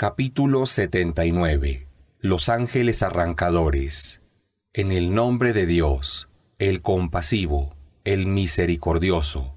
Capítulo 79 Los ángeles arrancadores En el nombre de Dios, el compasivo, el misericordioso.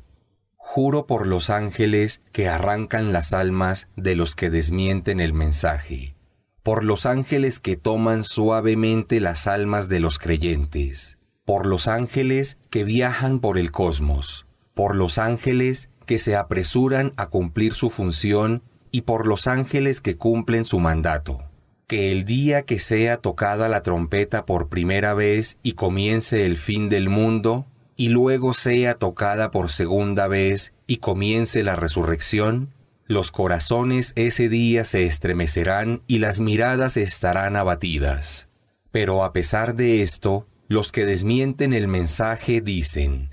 Juro por los ángeles que arrancan las almas de los que desmienten el mensaje, por los ángeles que toman suavemente las almas de los creyentes, por los ángeles que viajan por el cosmos, por los ángeles que se apresuran a cumplir su función y por los ángeles que cumplen su mandato, que el día que sea tocada la trompeta por primera vez y comience el fin del mundo, y luego sea tocada por segunda vez y comience la resurrección, los corazones ese día se estremecerán y las miradas estarán abatidas. Pero a pesar de esto, los que desmienten el mensaje dicen,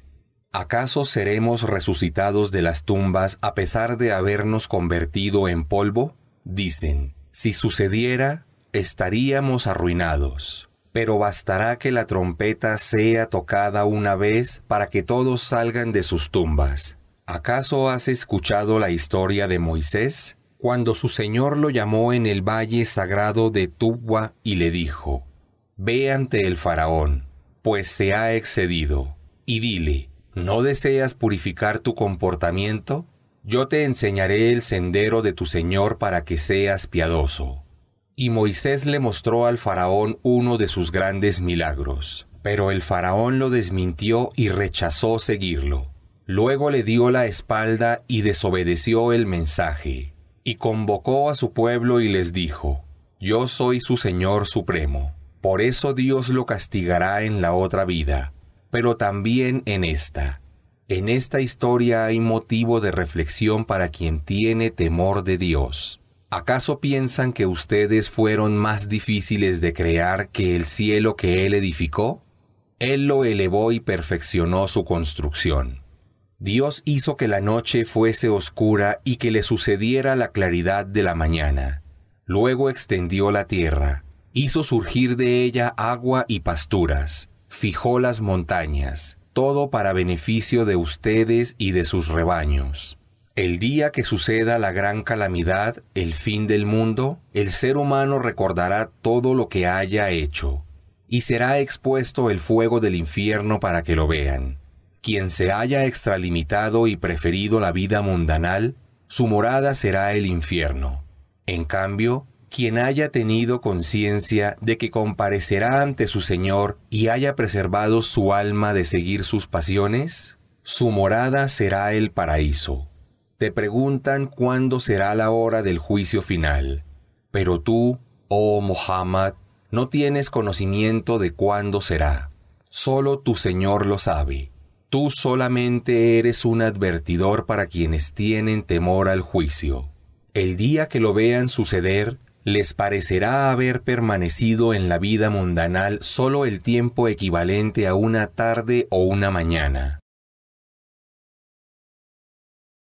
¿Acaso seremos resucitados de las tumbas a pesar de habernos convertido en polvo? Dicen, si sucediera, estaríamos arruinados. Pero bastará que la trompeta sea tocada una vez para que todos salgan de sus tumbas. ¿Acaso has escuchado la historia de Moisés? Cuando su Señor lo llamó en el valle sagrado de Tubwa y le dijo, Ve ante el faraón, pues se ha excedido, y dile, ¿No deseas purificar tu comportamiento? Yo te enseñaré el sendero de tu Señor para que seas piadoso. Y Moisés le mostró al faraón uno de sus grandes milagros. Pero el faraón lo desmintió y rechazó seguirlo. Luego le dio la espalda y desobedeció el mensaje. Y convocó a su pueblo y les dijo, Yo soy su Señor Supremo. Por eso Dios lo castigará en la otra vida pero también en esta. En esta historia hay motivo de reflexión para quien tiene temor de Dios. ¿Acaso piensan que ustedes fueron más difíciles de crear que el cielo que Él edificó? Él lo elevó y perfeccionó su construcción. Dios hizo que la noche fuese oscura y que le sucediera la claridad de la mañana. Luego extendió la tierra, hizo surgir de ella agua y pasturas, fijó las montañas, todo para beneficio de ustedes y de sus rebaños. El día que suceda la gran calamidad, el fin del mundo, el ser humano recordará todo lo que haya hecho, y será expuesto el fuego del infierno para que lo vean. Quien se haya extralimitado y preferido la vida mundanal, su morada será el infierno. En cambio, quien haya tenido conciencia de que comparecerá ante su Señor y haya preservado su alma de seguir sus pasiones, su morada será el paraíso. Te preguntan cuándo será la hora del juicio final, pero tú, oh Mohammed, no tienes conocimiento de cuándo será. Solo tu Señor lo sabe. Tú solamente eres un advertidor para quienes tienen temor al juicio. El día que lo vean suceder, les parecerá haber permanecido en la vida mundanal solo el tiempo equivalente a una tarde o una mañana.